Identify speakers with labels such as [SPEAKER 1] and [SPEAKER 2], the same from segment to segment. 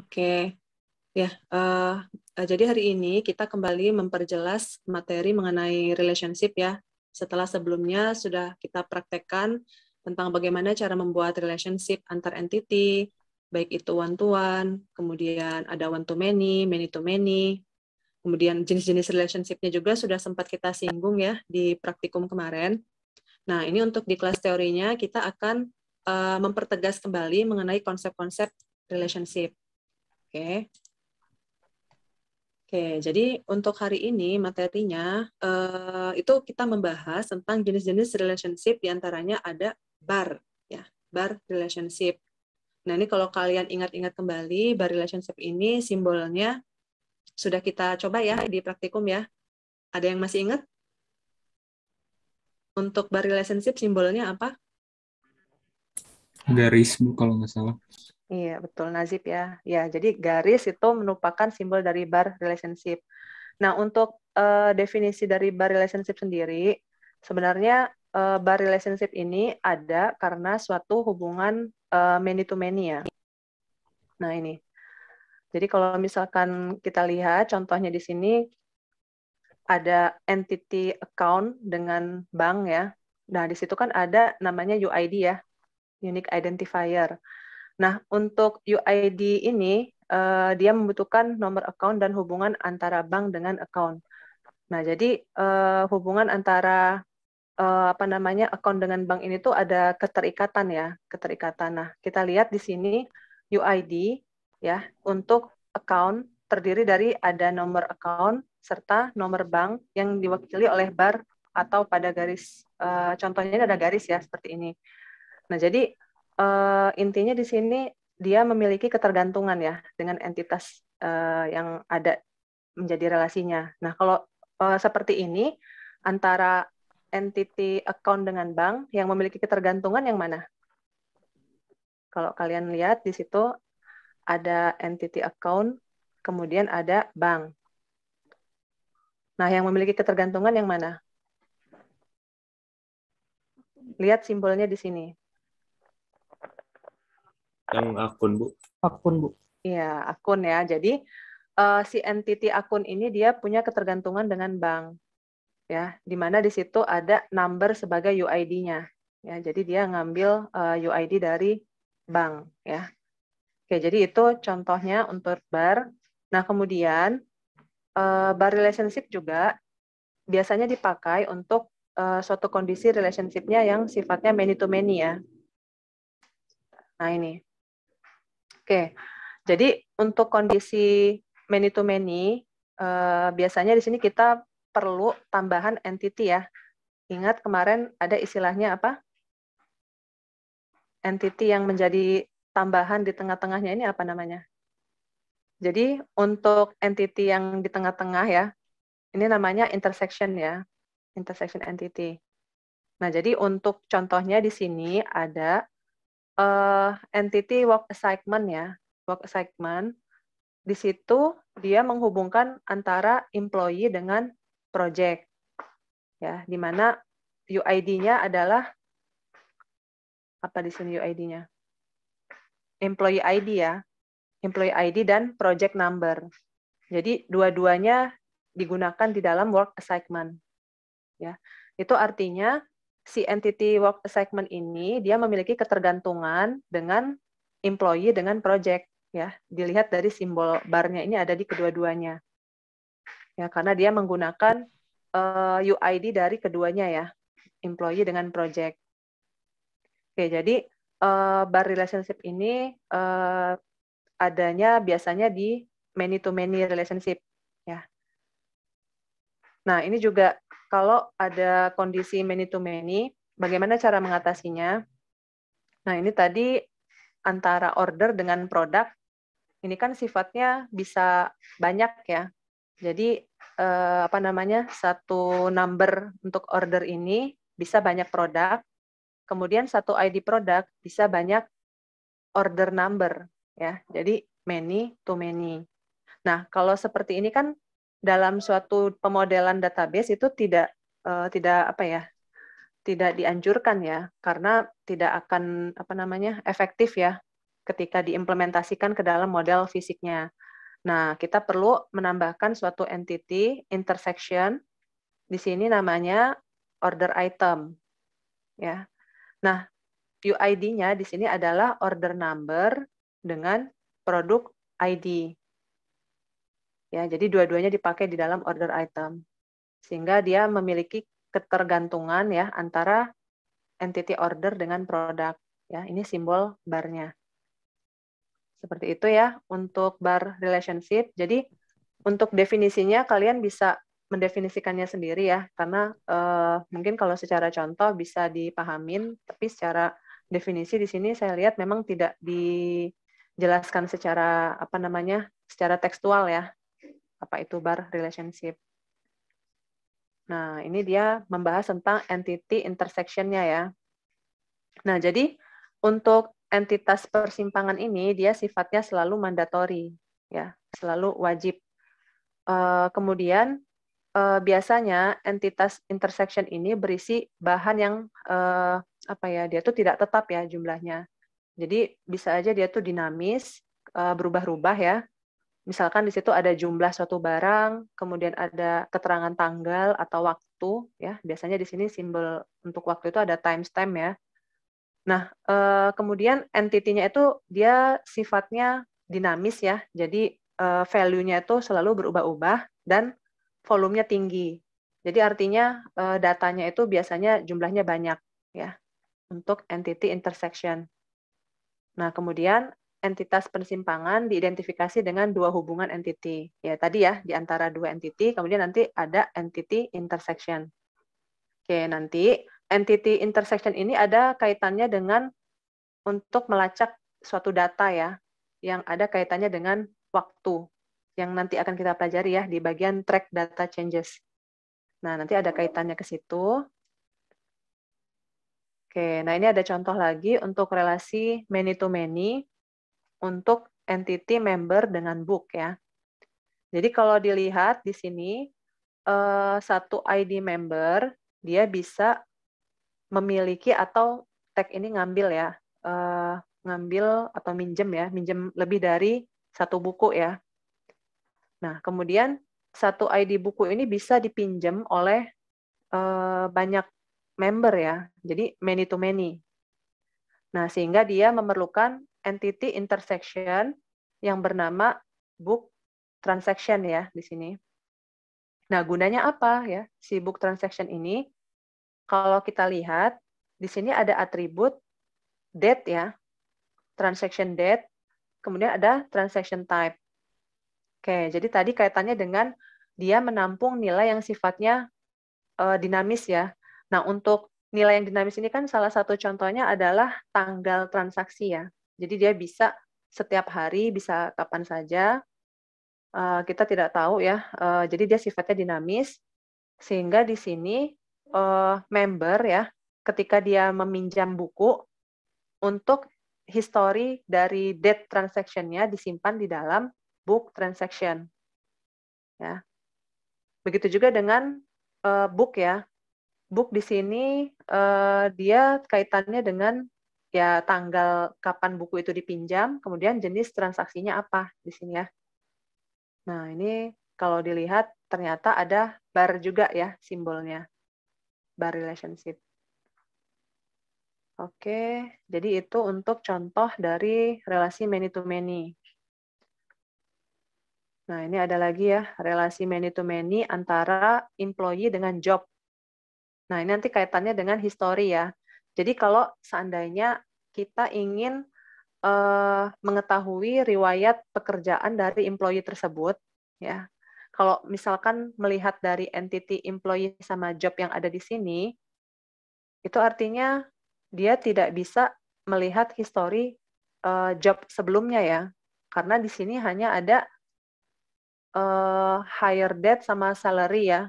[SPEAKER 1] Oke, ya. Uh, jadi hari ini kita kembali memperjelas materi mengenai relationship ya. Setelah sebelumnya sudah kita praktekkan tentang bagaimana cara membuat relationship antar entity, baik itu one-to-one, kemudian ada one-to-many, many-to-many, kemudian jenis-jenis relationshipnya juga sudah sempat kita singgung ya di praktikum kemarin. Nah, ini untuk di kelas teorinya kita akan uh, mempertegas kembali mengenai konsep-konsep relationship. Oke. Oke, jadi untuk hari ini materinya eh, itu kita membahas tentang jenis-jenis relationship diantaranya ada bar, ya bar relationship. Nah ini kalau kalian ingat-ingat kembali bar relationship ini simbolnya sudah kita coba ya di praktikum ya. Ada yang masih ingat? Untuk bar relationship simbolnya apa? Garis bu kalau nggak salah. Iya, betul Nazib ya. Ya, jadi garis itu merupakan simbol dari bar relationship. Nah, untuk uh, definisi dari bar relationship sendiri, sebenarnya uh, bar relationship ini ada karena suatu hubungan uh, many to many ya. Nah, ini. Jadi kalau misalkan kita lihat contohnya di sini ada entity account dengan bank ya. Nah, di situ kan ada namanya UID ya, unique identifier. Nah, untuk UID ini uh, dia membutuhkan nomor account dan hubungan antara bank dengan account. Nah, jadi uh, hubungan antara uh, apa namanya account dengan bank ini tuh ada keterikatan ya, keterikatan. Nah, kita lihat di sini UID ya untuk account terdiri dari ada nomor account serta nomor bank yang diwakili oleh bar atau pada garis uh, contohnya ada garis ya seperti ini. Nah, jadi uh, intinya di sini dia memiliki ketergantungan ya dengan entitas uh, yang ada menjadi relasinya. Nah, kalau uh, seperti ini antara entity account dengan bank yang memiliki ketergantungan yang mana? Kalau kalian lihat di situ ada entity account, kemudian ada bank. Nah, yang memiliki ketergantungan yang mana? Lihat simbolnya di sini. Yang akun, Bu. Akun, Bu. Iya, akun ya. Jadi uh, si entity akun ini dia punya ketergantungan dengan bank. Ya, di mana di situ ada number sebagai UID-nya. Ya, jadi dia ngambil uh, eh, UID dari bank, ya. Oke, jadi itu contohnya untuk bar. Nah, kemudian uh, bar relationship juga biasanya dipakai untuk uh, suatu kondisi relationship-nya yang sifatnya many to many ya. Nah, ini. Oke, jadi untuk kondisi many to many, eh, biasanya di sini kita perlu tambahan entity ya. Ingat kemarin ada istilahnya apa? Entity yang menjadi tambahan di tengah-tengahnya ini apa namanya? Jadi untuk entity yang di tengah-tengah ya, ini namanya intersection ya, intersection entity. Nah, jadi untuk contohnya di sini ada uh, entity work assignment ya, work assignment. Di situ dia menghubungkan antara employee dengan project. Ya, di mana UID-nya adalah apa di sini UID-nya? Employee ID ya. Employee ID dan project number. Jadi dua-duanya digunakan di dalam work assignment. Ya. Itu artinya si entity work assignment ini dia memiliki ketergantungan dengan employee dengan project ya dilihat dari simbol barnya ini ada di kedua-duanya ya karena dia menggunakan uh, eh, UID dari keduanya ya employee dengan project oke jadi uh, bar relationship ini uh, adanya biasanya di many to many relationship ya nah ini juga kalau ada kondisi many to many, bagaimana cara mengatasinya? Nah, ini tadi antara order dengan produk, ini kan sifatnya bisa banyak ya. Jadi, eh, apa namanya, satu number untuk order ini bisa banyak produk, kemudian satu ID produk bisa banyak order number. ya. Jadi, many to many. Nah, kalau seperti ini kan dalam suatu pemodelan database itu tidak uh, tidak apa ya tidak dianjurkan ya karena tidak akan apa namanya efektif ya ketika diimplementasikan ke dalam model fisiknya. Nah, kita perlu menambahkan suatu entity intersection di sini namanya order item. Ya. Nah, UID-nya di sini adalah order number dengan produk ID. Ya, jadi dua-duanya dipakai di dalam order item. Sehingga dia memiliki ketergantungan ya antara entity order dengan produk. Ya, ini simbol barnya. Seperti itu ya untuk bar relationship. Jadi untuk definisinya kalian bisa mendefinisikannya sendiri ya karena eh, mungkin kalau secara contoh bisa dipahamin tapi secara definisi di sini saya lihat memang tidak dijelaskan secara apa namanya secara tekstual ya apa itu bar relationship. Nah, ini dia membahas tentang entity intersection-nya ya. Nah, jadi untuk entitas persimpangan ini dia sifatnya selalu mandatory, ya, selalu wajib. Eh, kemudian eh, biasanya entitas intersection ini berisi bahan yang eh, apa ya, dia tuh tidak tetap ya jumlahnya. Jadi bisa aja dia tuh dinamis, berubah-ubah ya misalkan di situ ada jumlah suatu barang, kemudian ada keterangan tanggal atau waktu, ya biasanya di sini simbol untuk waktu itu ada timestamp ya. Nah, eh, kemudian entitinya itu dia sifatnya dinamis ya, jadi eh, value-nya itu selalu berubah-ubah dan volumenya tinggi. Jadi artinya eh, datanya itu biasanya jumlahnya banyak ya untuk entity intersection. Nah, kemudian entitas persimpangan diidentifikasi dengan dua hubungan entity. Ya, tadi ya, di antara dua entity, kemudian nanti ada entity intersection. Oke, nanti entity intersection ini ada kaitannya dengan untuk melacak suatu data ya, yang ada kaitannya dengan waktu, yang nanti akan kita pelajari ya di bagian track data changes. Nah, nanti ada kaitannya ke situ. Oke, nah ini ada contoh lagi untuk relasi many to many untuk entity member dengan book ya. Jadi kalau dilihat di sini eh, satu ID member dia bisa memiliki atau tag ini ngambil ya eh, ngambil atau minjem ya minjem lebih dari satu buku ya. Nah kemudian satu ID buku ini bisa dipinjam oleh eh, banyak member ya. Jadi many to many. Nah sehingga dia memerlukan entity intersection yang bernama book transaction ya di sini. Nah, gunanya apa ya si book transaction ini? Kalau kita lihat di sini ada atribut date ya. Transaction date, kemudian ada transaction type. Oke, jadi tadi kaitannya dengan dia menampung nilai yang sifatnya uh, dinamis ya. Nah, untuk nilai yang dinamis ini kan salah satu contohnya adalah tanggal transaksi ya. Jadi dia bisa setiap hari, bisa kapan saja. Uh, kita tidak tahu ya. Uh, jadi dia sifatnya dinamis sehingga di sini uh, member ya ketika dia meminjam buku untuk history dari date transaction-nya disimpan di dalam book transaction. Ya. Begitu juga dengan uh, book ya. Book di sini uh, dia kaitannya dengan ya tanggal kapan buku itu dipinjam, kemudian jenis transaksinya apa di sini ya. Nah, ini kalau dilihat ternyata ada bar juga ya simbolnya. Bar relationship. Oke, jadi itu untuk contoh dari relasi many to many. Nah, ini ada lagi ya, relasi many to many antara employee dengan job. Nah, ini nanti kaitannya dengan history ya. Jadi kalau seandainya kita ingin uh, mengetahui riwayat pekerjaan dari employee tersebut, ya. Kalau misalkan melihat dari entity employee sama job yang ada di sini, itu artinya dia tidak bisa melihat histori uh, eh, job sebelumnya ya, karena di sini hanya ada uh, hire date sama salary ya.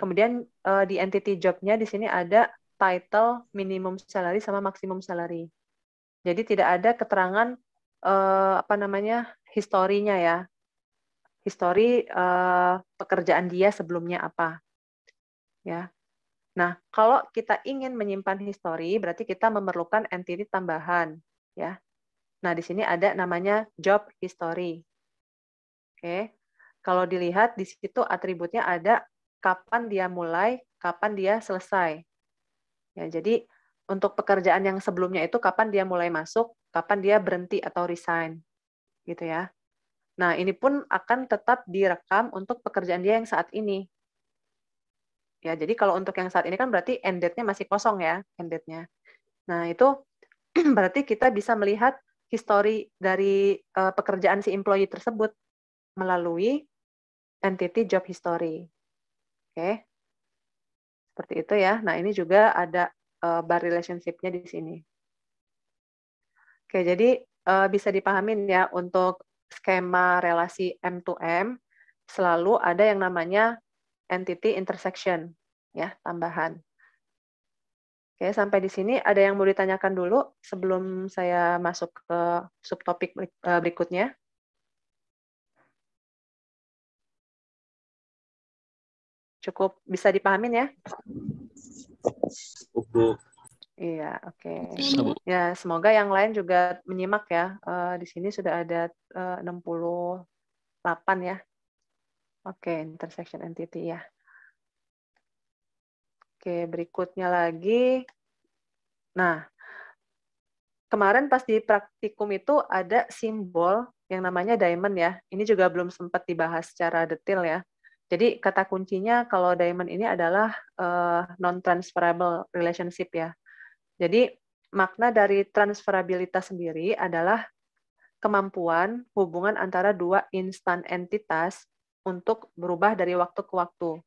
[SPEAKER 1] Kemudian uh, di entity jobnya di sini ada title minimum salary sama maksimum salary. Jadi tidak ada keterangan uh, apa namanya historinya ya, histori uh, pekerjaan dia sebelumnya apa, ya. Nah kalau kita ingin menyimpan histori berarti kita memerlukan entity tambahan, ya. Nah di sini ada namanya job history. Oke, kalau dilihat di situ atributnya ada kapan dia mulai, kapan dia selesai Ya, jadi untuk pekerjaan yang sebelumnya itu kapan dia mulai masuk, kapan dia berhenti atau resign. Gitu ya. Nah, ini pun akan tetap direkam untuk pekerjaan dia yang saat ini. Ya, jadi kalau untuk yang saat ini kan berarti end date-nya masih kosong ya, end date-nya. Nah, itu berarti kita bisa melihat histori dari uh, pekerjaan si employee tersebut melalui entity job history. Oke. Okay. Seperti itu ya. Nah, ini juga ada uh, bar relationship-nya di sini. Oke, jadi uh, bisa dipahamin ya untuk skema relasi M2M selalu ada yang namanya entity intersection ya, tambahan. Oke, sampai di sini ada yang mau ditanyakan dulu sebelum saya masuk ke subtopik eh, berikutnya. Cukup bisa dipahamin ya? Iya, oke. Okay. Ya, semoga yang lain juga menyimak ya. Uh, di sini sudah ada eh, uh, 68 ya. Oke, okay, intersection entity ya. Oke, okay, berikutnya lagi. Nah, kemarin pas di praktikum itu ada simbol yang namanya diamond ya. Ini juga belum sempat dibahas secara detail ya. Jadi kata kuncinya kalau diamond ini adalah uh, non-transferable relationship ya. Jadi makna dari transferabilitas sendiri adalah kemampuan hubungan antara dua instan entitas untuk berubah dari waktu ke waktu.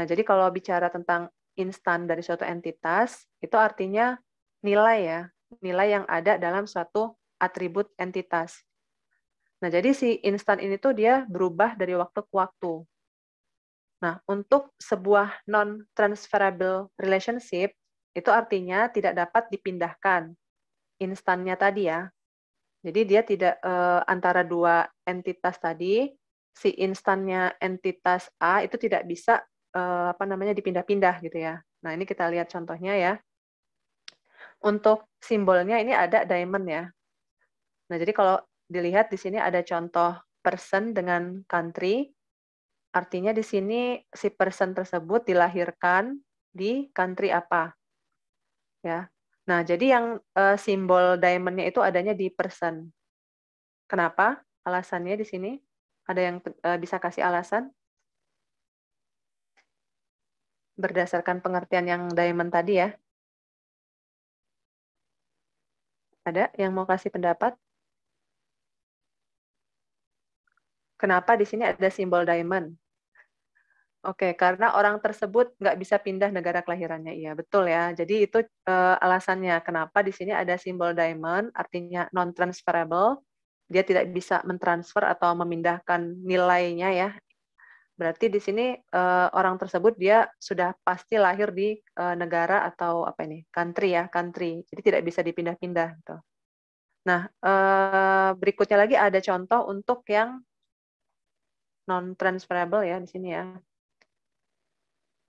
[SPEAKER 1] Nah, jadi kalau bicara tentang instan dari suatu entitas, itu artinya nilai ya, nilai yang ada dalam suatu atribut entitas. Nah, jadi si instan ini tuh dia berubah dari waktu ke waktu. Nah, untuk sebuah non-transferable relationship, itu artinya tidak dapat dipindahkan instannya tadi ya. Jadi dia tidak eh, antara dua entitas tadi, si instannya entitas A itu tidak bisa eh, apa namanya dipindah-pindah gitu ya. Nah, ini kita lihat contohnya ya. Untuk simbolnya ini ada diamond ya. Nah, jadi kalau dilihat di sini ada contoh person dengan country, Artinya di sini si person tersebut dilahirkan di country apa. Ya. Nah, jadi yang uh, simbol diamondnya itu adanya di person. Kenapa? Alasannya di sini ada yang uh, bisa kasih alasan? Berdasarkan pengertian yang diamond tadi ya. Ada yang mau kasih pendapat? Kenapa di sini ada simbol diamond? Oke, karena orang tersebut nggak bisa pindah negara kelahirannya, iya betul ya. Jadi itu uh, alasannya kenapa di sini ada simbol diamond, artinya non-transferable. Dia tidak bisa mentransfer atau memindahkan nilainya ya. Berarti di sini uh, orang tersebut dia sudah pasti lahir di uh, negara atau apa ini, country ya, country. Jadi tidak bisa dipindah-pindah. Gitu. Nah, berikutnya lagi ada contoh untuk yang non transferable ya di sini ya.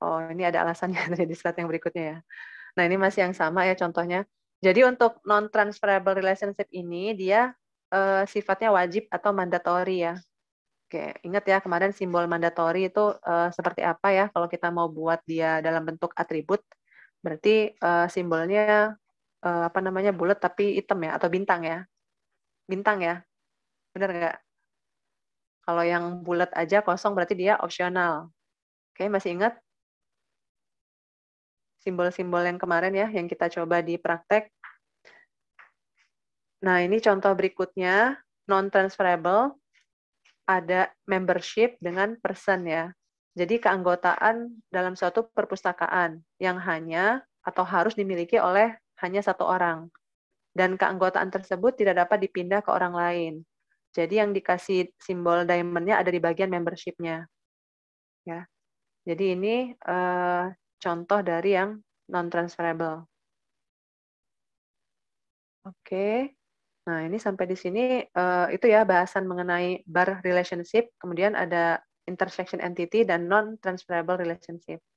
[SPEAKER 1] Oh, ini ada alasannya dari slide yang berikutnya ya. Nah, ini masih yang sama ya contohnya. Jadi untuk non-transferable relationship ini dia uh, sifatnya wajib atau mandatory ya. Oke, ingat ya kemarin simbol mandatory itu uh, seperti apa ya kalau kita mau buat dia dalam bentuk atribut berarti uh, simbolnya uh, apa namanya bulat tapi hitam ya atau bintang ya. Bintang ya. Benar nggak? Kalau yang bulat aja kosong berarti dia opsional. Oke, masih ingat simbol-simbol yang kemarin ya, yang kita coba di praktek. Nah, ini contoh berikutnya, non-transferable, ada membership dengan person ya. Jadi keanggotaan dalam suatu perpustakaan yang hanya atau harus dimiliki oleh hanya satu orang. Dan keanggotaan tersebut tidak dapat dipindah ke orang lain. Jadi yang dikasih simbol diamondnya ada di bagian membershipnya. Ya. Jadi ini uh, contoh dari yang non-transferable. Oke. Nah, ini sampai di sini uh, itu ya bahasan mengenai bar relationship, kemudian ada intersection entity dan non-transferable relationship.